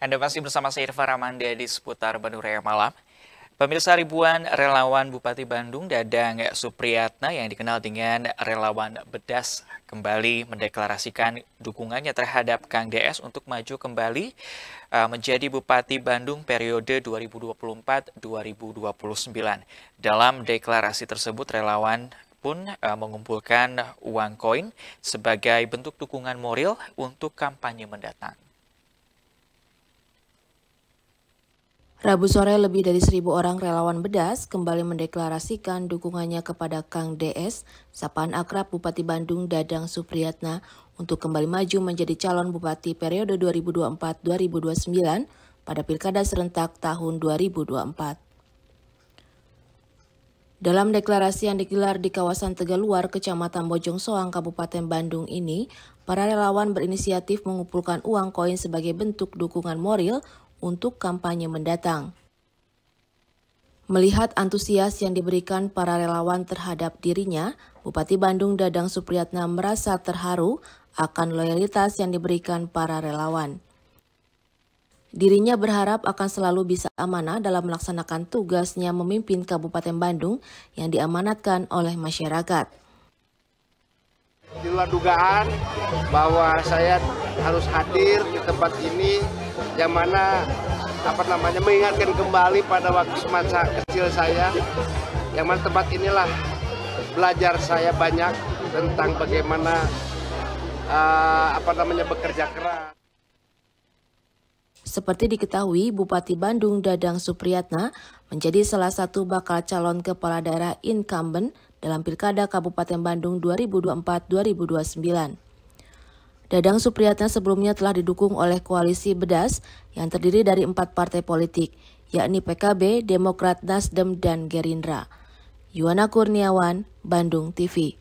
Anda masih bersama saya Irfan Ramanda di seputar Bandung Raya Malam. Pemirsa ribuan relawan Bupati Bandung Dadang Supriyatna yang dikenal dengan relawan Bedas kembali mendeklarasikan dukungannya terhadap Kang DS untuk maju kembali eh, menjadi Bupati Bandung periode 2024-2029. Dalam deklarasi tersebut relawan pun eh, mengumpulkan uang koin sebagai bentuk dukungan moral untuk kampanye mendatang. Rabu sore lebih dari seribu orang relawan Bedas kembali mendeklarasikan dukungannya kepada Kang DS, sapaan akrab Bupati Bandung Dadang Supriyatna untuk kembali maju menjadi calon bupati periode 2024-2029 pada Pilkada serentak tahun 2024. Dalam deklarasi yang digelar di kawasan Tegaluar, Kecamatan Bojong Soang, Kabupaten Bandung ini, para relawan berinisiatif mengumpulkan uang koin sebagai bentuk dukungan moral untuk kampanye mendatang. Melihat antusias yang diberikan para relawan terhadap dirinya, Bupati Bandung Dadang Supriyatna merasa terharu akan loyalitas yang diberikan para relawan. Dirinya berharap akan selalu bisa amanah dalam melaksanakan tugasnya memimpin Kabupaten Bandung yang diamanatkan oleh masyarakat. Di luar dugaan bahwa saya harus hadir di tempat ini yang mana apa namanya mengingatkan kembali pada waktu semasa kecil saya yang mana tempat inilah belajar saya banyak tentang bagaimana uh, apa namanya bekerja keras. Seperti diketahui, Bupati Bandung Dadang Supriyatna menjadi salah satu bakal calon kepala daerah incumbent dalam Pilkada Kabupaten Bandung 2024-2029. Dadang Supriyatna sebelumnya telah didukung oleh koalisi Bedas yang terdiri dari empat partai politik, yakni PKB, Demokrat, Nasdem, dan Gerindra. Yuana Kurniawan, Bandung TV.